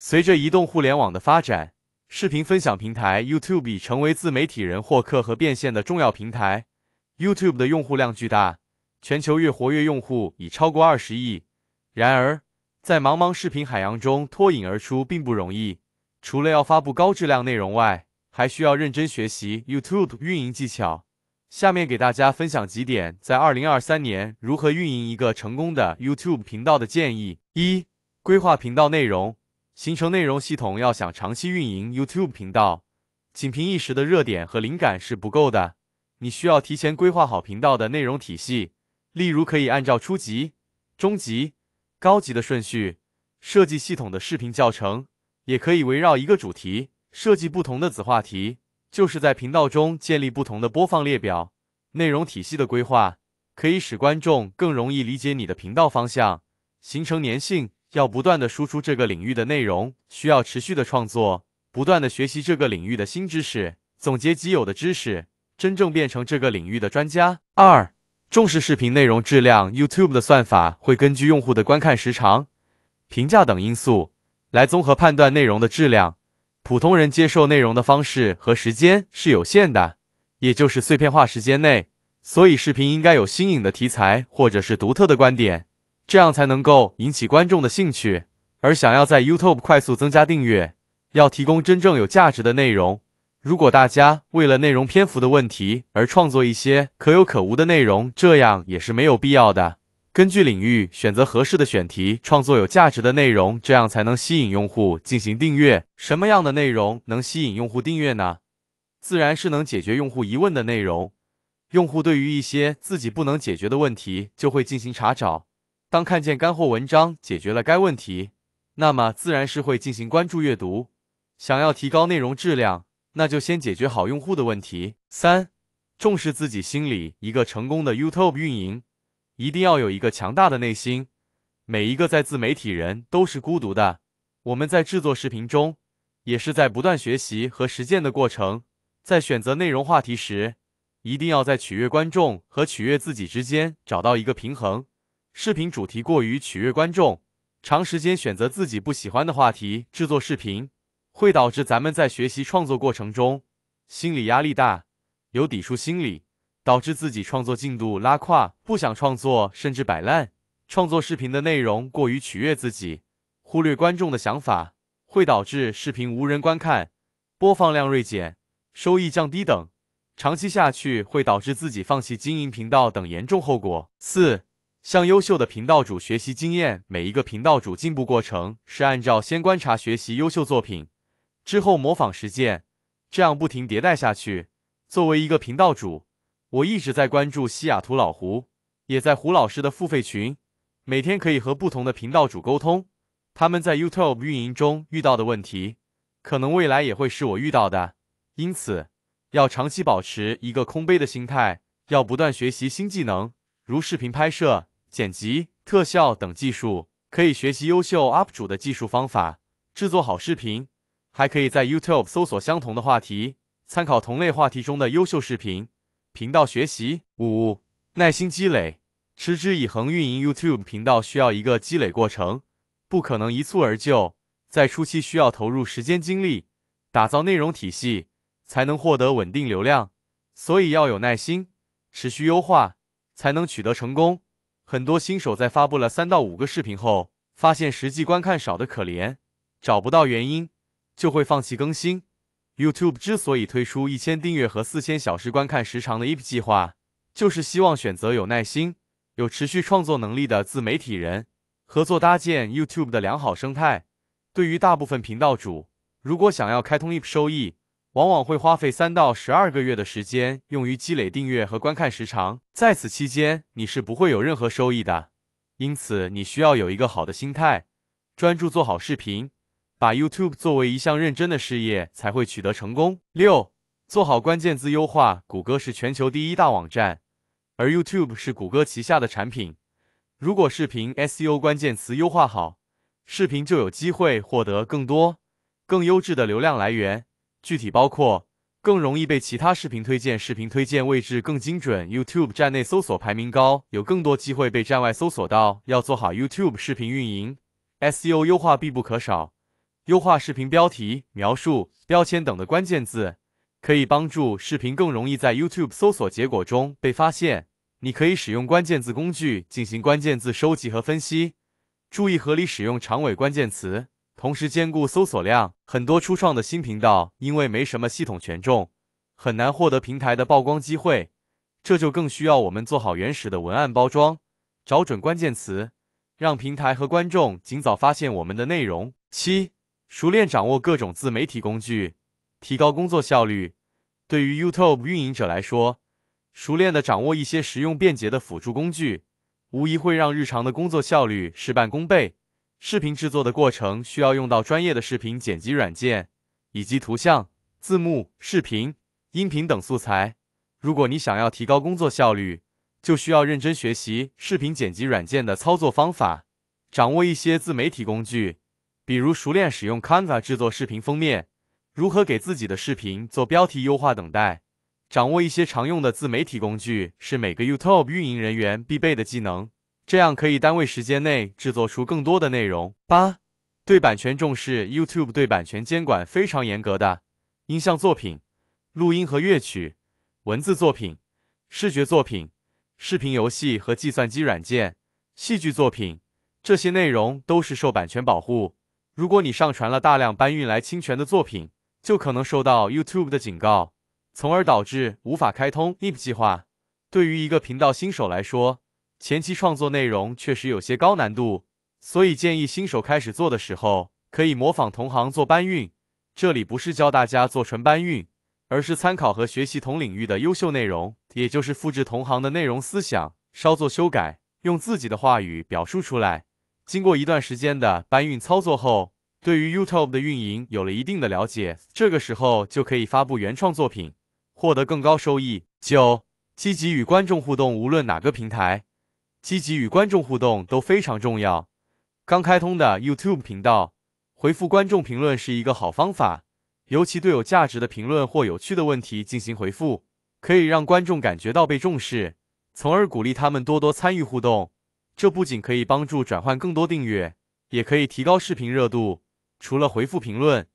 随着移动互联网的发展，视频分享平台 YouTube 已成为自媒体人获客和变现的重要平台。YouTube 的用户量巨大，全球月活跃用户已超过二十亿。然而，在茫茫视频海洋中脱颖而出并不容易。除了要发布高质量内容外，还需要认真学习 YouTube 运营技巧。下面给大家分享几点在二零二三年如何运营一个成功的 YouTube 频道的建议：一、规划频道内容。形成内容系统，要想长期运营 YouTube 频道，仅凭一时的热点和灵感是不够的。你需要提前规划好频道的内容体系，例如可以按照初级、中级、高级的顺序设计系统的视频教程，也可以围绕一个主题设计不同的子话题，就是在频道中建立不同的播放列表。内容体系的规划可以使观众更容易理解你的频道方向，形成粘性。要不断的输出这个领域的内容，需要持续的创作，不断的学习这个领域的新知识，总结已有的知识，真正变成这个领域的专家。二，重视视频内容质量。YouTube 的算法会根据用户的观看时长、评价等因素来综合判断内容的质量。普通人接受内容的方式和时间是有限的，也就是碎片化时间内，所以视频应该有新颖的题材或者是独特的观点。这样才能够引起观众的兴趣，而想要在 YouTube 快速增加订阅，要提供真正有价值的内容。如果大家为了内容篇幅的问题而创作一些可有可无的内容，这样也是没有必要的。根据领域选择合适的选题，创作有价值的内容，这样才能吸引用户进行订阅。什么样的内容能吸引用户订阅呢？自然是能解决用户疑问的内容。用户对于一些自己不能解决的问题，就会进行查找。当看见干货文章解决了该问题，那么自然是会进行关注阅读。想要提高内容质量，那就先解决好用户的问题。三，重视自己心里一个成功的 YouTube 运营，一定要有一个强大的内心。每一个在自媒体人都是孤独的。我们在制作视频中，也是在不断学习和实践的过程。在选择内容话题时，一定要在取悦观众和取悦自己之间找到一个平衡。视频主题过于取悦观众，长时间选择自己不喜欢的话题制作视频，会导致咱们在学习创作过程中心理压力大，有抵触心理，导致自己创作进度拉胯，不想创作甚至摆烂。创作视频的内容过于取悦自己，忽略观众的想法，会导致视频无人观看，播放量锐减，收益降低等。长期下去会导致自己放弃经营频道等严重后果。四。向优秀的频道主学习经验，每一个频道主进步过程是按照先观察学习优秀作品，之后模仿实践，这样不停迭代下去。作为一个频道主，我一直在关注西雅图老胡，也在胡老师的付费群，每天可以和不同的频道主沟通，他们在 YouTube 运营中遇到的问题，可能未来也会是我遇到的。因此，要长期保持一个空杯的心态，要不断学习新技能。如视频拍摄、剪辑、特效等技术，可以学习优秀 UP 主的技术方法，制作好视频。还可以在 YouTube 搜索相同的话题，参考同类话题中的优秀视频频道学习。五、耐心积累，持之以恒。运营 YouTube 频道需要一个积累过程，不可能一蹴而就。在初期需要投入时间精力，打造内容体系，才能获得稳定流量。所以要有耐心，持续优化。才能取得成功。很多新手在发布了三到五个视频后，发现实际观看少得可怜，找不到原因，就会放弃更新。YouTube 之所以推出一千订阅和四千小时观看时长的 i p 计划，就是希望选择有耐心、有持续创作能力的自媒体人合作，搭建 YouTube 的良好生态。对于大部分频道主，如果想要开通 i p 收益，往往会花费三到十二个月的时间用于积累订阅和观看时长，在此期间你是不会有任何收益的，因此你需要有一个好的心态，专注做好视频，把 YouTube 作为一项认真的事业才会取得成功。六，做好关键字优化。谷歌是全球第一大网站，而 YouTube 是谷歌旗下的产品。如果视频 SEO 关键词优化好，视频就有机会获得更多、更优质的流量来源。具体包括：更容易被其他视频推荐，视频推荐位置更精准，YouTube 站内搜索排名高，有更多机会被站外搜索到。要做好 YouTube 视频运营，SEO 优化必不可少。优化视频标题、描述、标签等的关键字，可以帮助视频更容易在 YouTube 搜索结果中被发现。你可以使用关键字工具进行关键字收集和分析，注意合理使用长尾关键词。同时兼顾搜索量，很多初创的新频道因为没什么系统权重，很难获得平台的曝光机会，这就更需要我们做好原始的文案包装，找准关键词，让平台和观众尽早发现我们的内容。七、熟练掌握各种自媒体工具，提高工作效率。对于 YouTube 运营者来说，熟练的掌握一些实用便捷的辅助工具，无疑会让日常的工作效率事半功倍。视频制作的过程需要用到专业的视频剪辑软件，以及图像、字幕、视频、音频等素材。如果你想要提高工作效率，就需要认真学习视频剪辑软件的操作方法，掌握一些自媒体工具，比如熟练使用 Canva 制作视频封面，如何给自己的视频做标题优化等。待掌握一些常用的自媒体工具是每个 YouTube 运营人员必备的技能。这样可以单位时间内制作出更多的内容。八，对版权重视，YouTube 对版权监管非常严格。的音像作品、录音和乐曲、文字作品、视觉作品、视频游戏和计算机软件、戏剧作品，这些内容都是受版权保护。如果你上传了大量搬运来侵权的作品，就可能受到 YouTube 的警告，从而导致无法开通 i p 计划。对于一个频道新手来说，前期创作内容确实有些高难度，所以建议新手开始做的时候可以模仿同行做搬运。这里不是教大家做纯搬运，而是参考和学习同领域的优秀内容，也就是复制同行的内容思想，稍作修改，用自己的话语表述出来。经过一段时间的搬运操作后，对于 YouTube 的运营有了一定的了解，这个时候就可以发布原创作品，获得更高收益。九、积极与观众互动，无论哪个平台。积极与观众互动都非常重要。刚开通的 YouTube 频道，回复观众评论是一个好方法。尤其对有价值的评论或有趣的问题进行回复，可以让观众感觉到被重视，从而鼓励他们多多参与互动。这不仅可以帮助转换更多订阅，也可以提高视频热度。除了回复评论，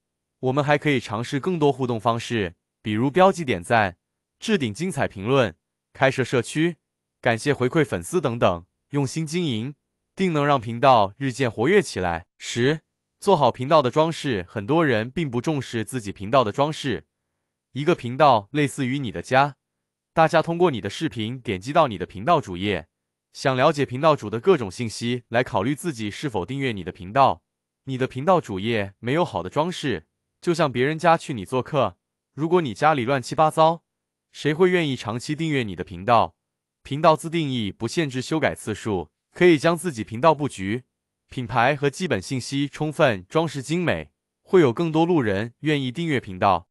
我们还可以尝试更多互动方式，比如标记点赞、置顶精彩评论、开设社区。感谢回馈粉丝等等，用心经营，定能让频道日渐活跃起来。十，做好频道的装饰。很多人并不重视自己频道的装饰。一个频道类似于你的家，大家通过你的视频点击到你的频道主页，想了解频道主的各种信息，来考虑自己是否订阅你的频道。你的频道主页没有好的装饰，就像别人家去你做客，如果你家里乱七八糟，谁会愿意长期订阅你的频道？频道自定义不限制修改次数，可以将自己频道布局、品牌和基本信息充分装饰精美，会有更多路人愿意订阅频道。